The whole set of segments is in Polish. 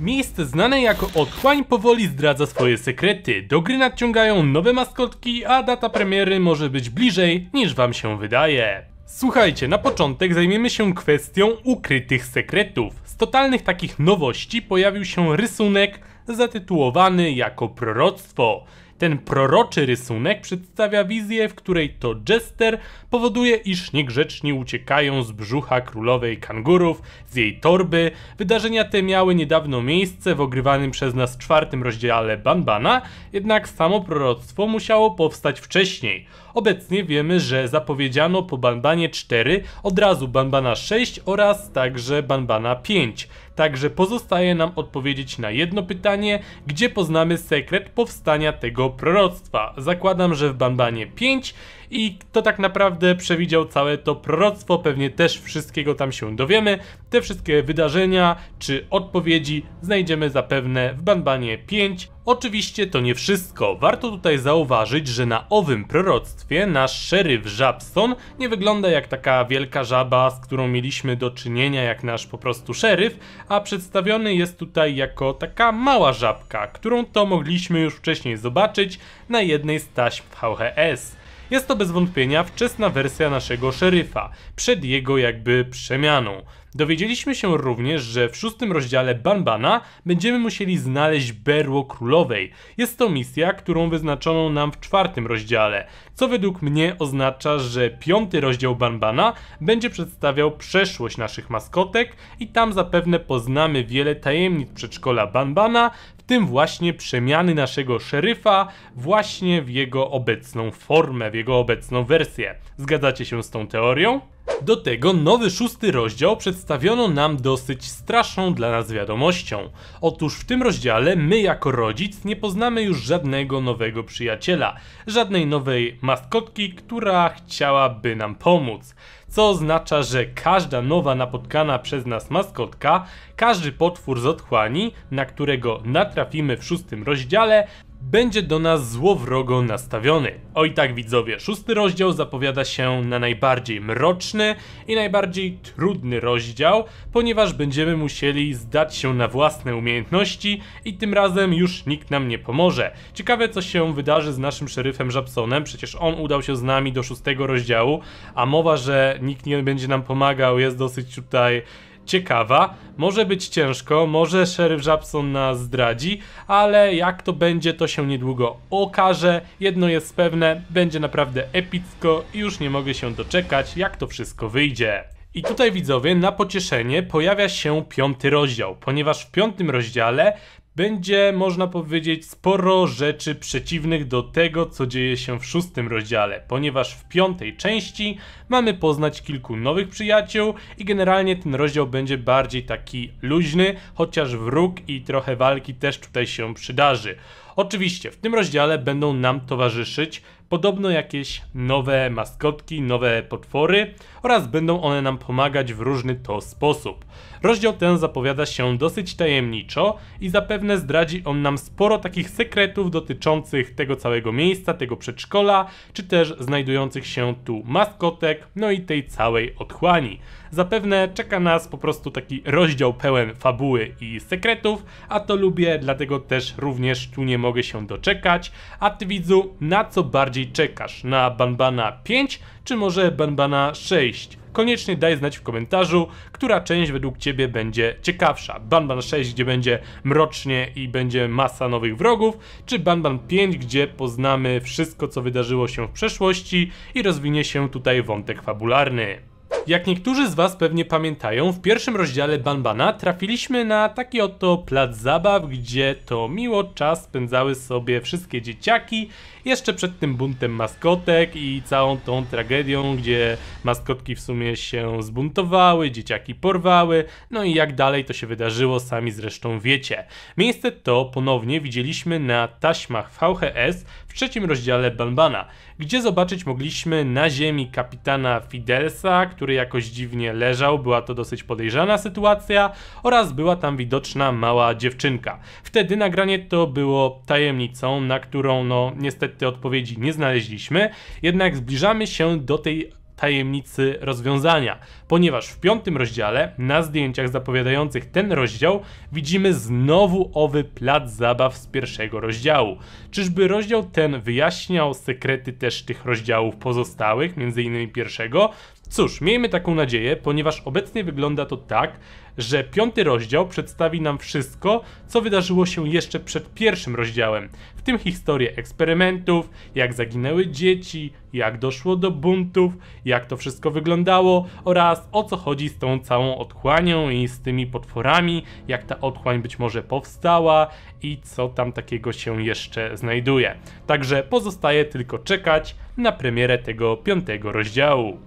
Miejsce znane jako Otchłań powoli zdradza swoje sekrety. Do gry nadciągają nowe maskotki, a data premiery może być bliżej niż wam się wydaje. Słuchajcie, na początek zajmiemy się kwestią ukrytych sekretów. Z totalnych takich nowości pojawił się rysunek zatytułowany jako proroctwo. Ten proroczy rysunek przedstawia wizję, w której to Jester powoduje, iż niegrzeczni uciekają z brzucha królowej kangurów, z jej torby. Wydarzenia te miały niedawno miejsce w ogrywanym przez nas czwartym rozdziale Banbana, jednak samo proroctwo musiało powstać wcześniej. Obecnie wiemy, że zapowiedziano po Banbanie 4 od razu Banbana 6 oraz także Banbana 5. Także pozostaje nam odpowiedzieć na jedno pytanie, gdzie poznamy sekret powstania tego proroctwa. Zakładam, że w Bandanie 5 i kto tak naprawdę przewidział całe to proroctwo, pewnie też wszystkiego tam się dowiemy. Te wszystkie wydarzenia czy odpowiedzi znajdziemy zapewne w Banbanie 5. Oczywiście to nie wszystko. Warto tutaj zauważyć, że na owym proroctwie nasz szeryf Żabson nie wygląda jak taka wielka żaba, z którą mieliśmy do czynienia jak nasz po prostu szeryf, a przedstawiony jest tutaj jako taka mała żabka, którą to mogliśmy już wcześniej zobaczyć na jednej z taśm VHS. Jest to bez wątpienia wczesna wersja naszego szeryfa, przed jego jakby przemianą. Dowiedzieliśmy się również, że w szóstym rozdziale Banbana będziemy musieli znaleźć berło królowej. Jest to misja, którą wyznaczono nam w czwartym rozdziale, co według mnie oznacza, że piąty rozdział Banbana będzie przedstawiał przeszłość naszych maskotek i tam zapewne poznamy wiele tajemnic przedszkola Banbana, w tym właśnie przemiany naszego szeryfa właśnie w jego obecną formę, w jego obecną wersję. Zgadzacie się z tą teorią? Do tego nowy szósty rozdział przedstawiono nam dosyć straszną dla nas wiadomością. Otóż w tym rozdziale my jako rodzic nie poznamy już żadnego nowego przyjaciela, żadnej nowej maskotki, która chciałaby nam pomóc co oznacza, że każda nowa napotkana przez nas maskotka, każdy potwór z otchłani, na którego natrafimy w szóstym rozdziale, będzie do nas złowrogo nastawiony. O i tak widzowie, szósty rozdział zapowiada się na najbardziej mroczny i najbardziej trudny rozdział, ponieważ będziemy musieli zdać się na własne umiejętności i tym razem już nikt nam nie pomoże. Ciekawe co się wydarzy z naszym szeryfem Żabsonem, przecież on udał się z nami do szóstego rozdziału, a mowa, że nikt nie będzie nam pomagał jest dosyć tutaj ciekawa. Może być ciężko, może Sheriff Żabson nas zdradzi, ale jak to będzie, to się niedługo okaże. Jedno jest pewne, będzie naprawdę epicko i już nie mogę się doczekać, jak to wszystko wyjdzie. I tutaj widzowie na pocieszenie pojawia się piąty rozdział, ponieważ w piątym rozdziale będzie można powiedzieć sporo rzeczy przeciwnych do tego, co dzieje się w szóstym rozdziale, ponieważ w piątej części mamy poznać kilku nowych przyjaciół i generalnie ten rozdział będzie bardziej taki luźny, chociaż wróg i trochę walki też tutaj się przydarzy. Oczywiście w tym rozdziale będą nam towarzyszyć podobno jakieś nowe maskotki, nowe potwory oraz będą one nam pomagać w różny to sposób. Rozdział ten zapowiada się dosyć tajemniczo i zapewne zdradzi on nam sporo takich sekretów dotyczących tego całego miejsca, tego przedszkola, czy też znajdujących się tu maskotek, no i tej całej otchłani. Zapewne czeka nas po prostu taki rozdział pełen fabuły i sekretów, a to lubię, dlatego też również tu nie mogę się doczekać. A ty widzu, na co bardziej bardziej czekasz? Na Banbana 5 czy może Banbana 6? Koniecznie daj znać w komentarzu, która część według Ciebie będzie ciekawsza. Banban 6, gdzie będzie mrocznie i będzie masa nowych wrogów, czy Banban 5, gdzie poznamy wszystko, co wydarzyło się w przeszłości i rozwinie się tutaj wątek fabularny. Jak niektórzy z was pewnie pamiętają, w pierwszym rozdziale Banbana trafiliśmy na taki oto plac zabaw, gdzie to miło czas spędzały sobie wszystkie dzieciaki, jeszcze przed tym buntem maskotek i całą tą tragedią, gdzie maskotki w sumie się zbuntowały, dzieciaki porwały, no i jak dalej to się wydarzyło, sami zresztą wiecie. Miejsce to ponownie widzieliśmy na taśmach VHS w trzecim rozdziale Banbana, gdzie zobaczyć mogliśmy na ziemi kapitana Fidelsa, który jakoś dziwnie leżał, była to dosyć podejrzana sytuacja oraz była tam widoczna mała dziewczynka. Wtedy nagranie to było tajemnicą, na którą no niestety odpowiedzi nie znaleźliśmy, jednak zbliżamy się do tej tajemnicy rozwiązania, ponieważ w piątym rozdziale, na zdjęciach zapowiadających ten rozdział, widzimy znowu owy plac zabaw z pierwszego rozdziału. Czyżby rozdział ten wyjaśniał sekrety też tych rozdziałów pozostałych, m.in. pierwszego? Cóż, miejmy taką nadzieję, ponieważ obecnie wygląda to tak, że piąty rozdział przedstawi nam wszystko, co wydarzyło się jeszcze przed pierwszym rozdziałem, w tym historię eksperymentów, jak zaginęły dzieci, jak doszło do buntów, jak to wszystko wyglądało oraz o co chodzi z tą całą otchłanią i z tymi potworami, jak ta otchłań być może powstała i co tam takiego się jeszcze znajduje. Także pozostaje tylko czekać na premierę tego piątego rozdziału.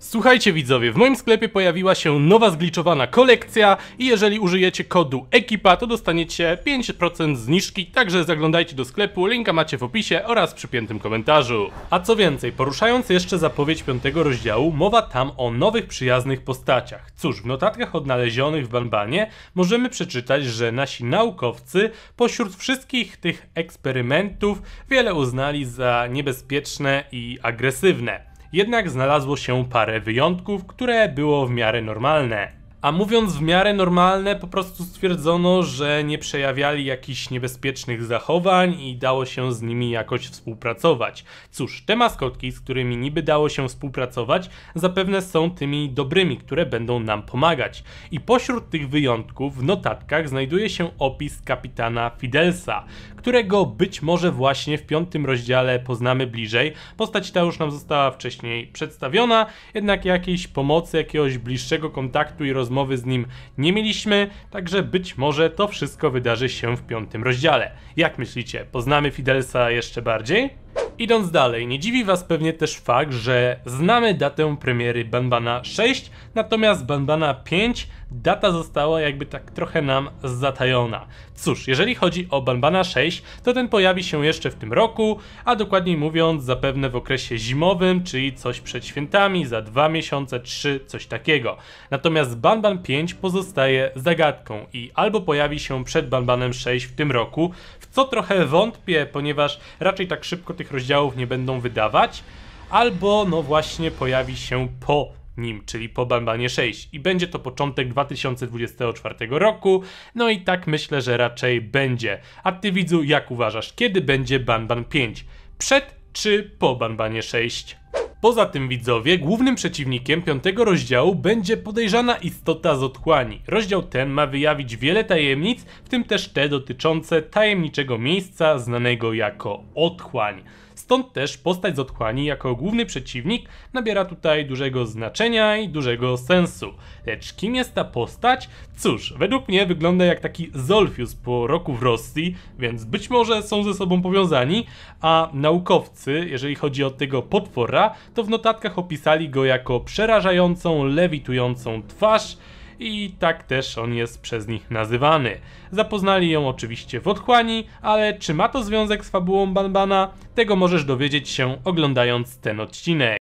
Słuchajcie widzowie, w moim sklepie pojawiła się nowa zgliczowana kolekcja i jeżeli użyjecie kodu EKIPA to dostaniecie 5% zniżki, także zaglądajcie do sklepu, linka macie w opisie oraz przypiętym komentarzu. A co więcej, poruszając jeszcze zapowiedź piątego rozdziału, mowa tam o nowych przyjaznych postaciach. Cóż, w notatkach odnalezionych w Balbanie możemy przeczytać, że nasi naukowcy pośród wszystkich tych eksperymentów wiele uznali za niebezpieczne i agresywne jednak znalazło się parę wyjątków, które było w miarę normalne a mówiąc w miarę normalne, po prostu stwierdzono, że nie przejawiali jakichś niebezpiecznych zachowań i dało się z nimi jakoś współpracować. Cóż, te maskotki, z którymi niby dało się współpracować, zapewne są tymi dobrymi, które będą nam pomagać. I pośród tych wyjątków w notatkach znajduje się opis kapitana Fidelsa, którego być może właśnie w piątym rozdziale poznamy bliżej. Postać ta już nam została wcześniej przedstawiona, jednak jakiejś pomocy, jakiegoś bliższego kontaktu i rozmowy rozmowy z nim nie mieliśmy, także być może to wszystko wydarzy się w piątym rozdziale. Jak myślicie, poznamy Fidelsa jeszcze bardziej? Idąc dalej, nie dziwi was pewnie też fakt, że znamy datę premiery Banbana 6, natomiast Banbana 5 data została jakby tak trochę nam zatajona. Cóż, jeżeli chodzi o Banbana 6, to ten pojawi się jeszcze w tym roku, a dokładniej mówiąc zapewne w okresie zimowym, czyli coś przed świętami, za dwa miesiące, trzy, coś takiego. Natomiast Banban 5 pozostaje zagadką i albo pojawi się przed Banbanem 6 w tym roku, w co trochę wątpię, ponieważ raczej tak szybko tych rozdziałów nie będą wydawać, albo no właśnie pojawi się po nim, czyli po Bambanie 6 i będzie to początek 2024 roku, no i tak myślę, że raczej będzie. A ty widzu, jak uważasz, kiedy będzie Banban 5? Przed czy po Banbanie 6? Poza tym widzowie, głównym przeciwnikiem piątego rozdziału będzie podejrzana istota z otchłani. Rozdział ten ma wyjawić wiele tajemnic, w tym też te dotyczące tajemniczego miejsca znanego jako otchłań. Stąd też postać z otchłani jako główny przeciwnik nabiera tutaj dużego znaczenia i dużego sensu. Lecz kim jest ta postać? Cóż, według mnie wygląda jak taki Zolfius po roku w Rosji, więc być może są ze sobą powiązani, a naukowcy, jeżeli chodzi o tego potwora, to w notatkach opisali go jako przerażającą, lewitującą twarz, i tak też on jest przez nich nazywany. Zapoznali ją oczywiście w otchłani, ale czy ma to związek z fabułą Banbana? Tego możesz dowiedzieć się oglądając ten odcinek.